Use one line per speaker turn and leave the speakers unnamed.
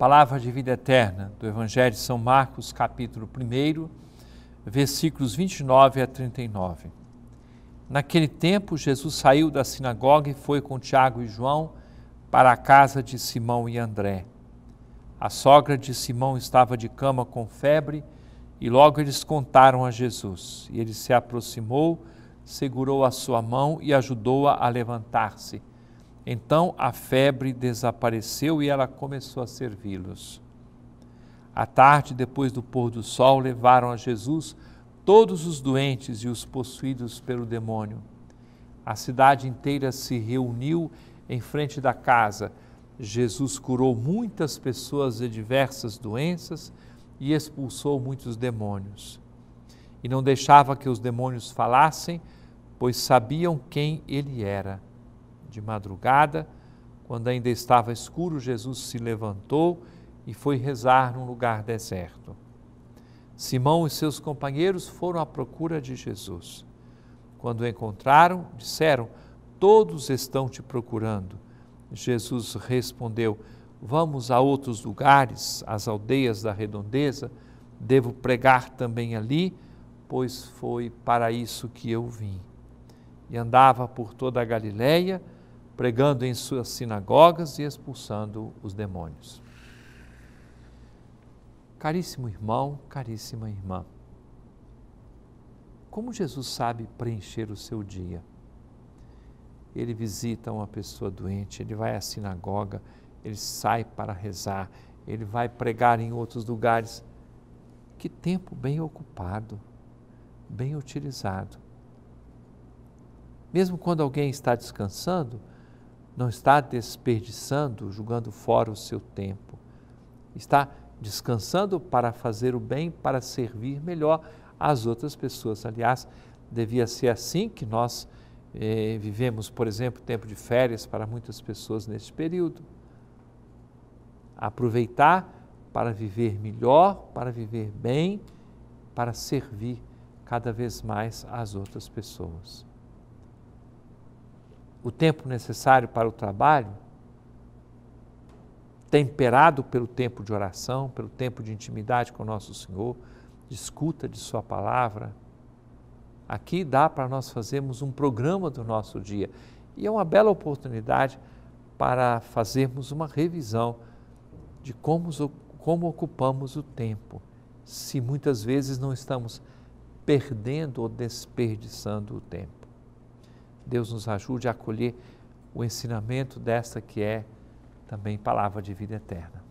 Palavra de vida eterna do Evangelho de São Marcos, capítulo 1, versículos 29 a 39. Naquele tempo, Jesus saiu da sinagoga e foi com Tiago e João para a casa de Simão e André. A sogra de Simão estava de cama com febre e logo eles contaram a Jesus. E ele se aproximou, segurou a sua mão e ajudou-a a, a levantar-se. Então a febre desapareceu e ela começou a servi-los. À tarde, depois do pôr do sol, levaram a Jesus todos os doentes e os possuídos pelo demônio. A cidade inteira se reuniu em frente da casa. Jesus curou muitas pessoas de diversas doenças e expulsou muitos demônios. E não deixava que os demônios falassem, pois sabiam quem ele era de madrugada, quando ainda estava escuro, Jesus se levantou e foi rezar num lugar deserto. Simão e seus companheiros foram à procura de Jesus. Quando o encontraram, disseram: Todos estão te procurando. Jesus respondeu: Vamos a outros lugares, às aldeias da redondeza, devo pregar também ali, pois foi para isso que eu vim. E andava por toda a Galileia, pregando em suas sinagogas e expulsando os demônios. Caríssimo irmão, caríssima irmã, como Jesus sabe preencher o seu dia? Ele visita uma pessoa doente, ele vai à sinagoga, ele sai para rezar, ele vai pregar em outros lugares. Que tempo bem ocupado, bem utilizado. Mesmo quando alguém está descansando, não está desperdiçando, julgando fora o seu tempo. Está descansando para fazer o bem, para servir melhor às outras pessoas. Aliás, devia ser assim que nós eh, vivemos, por exemplo, tempo de férias para muitas pessoas neste período. Aproveitar para viver melhor, para viver bem, para servir cada vez mais às outras pessoas o tempo necessário para o trabalho, temperado pelo tempo de oração, pelo tempo de intimidade com o nosso Senhor, de escuta de Sua palavra. Aqui dá para nós fazermos um programa do nosso dia e é uma bela oportunidade para fazermos uma revisão de como, como ocupamos o tempo, se muitas vezes não estamos perdendo ou desperdiçando o tempo. Deus nos ajude a acolher o ensinamento desta que é também palavra de vida eterna.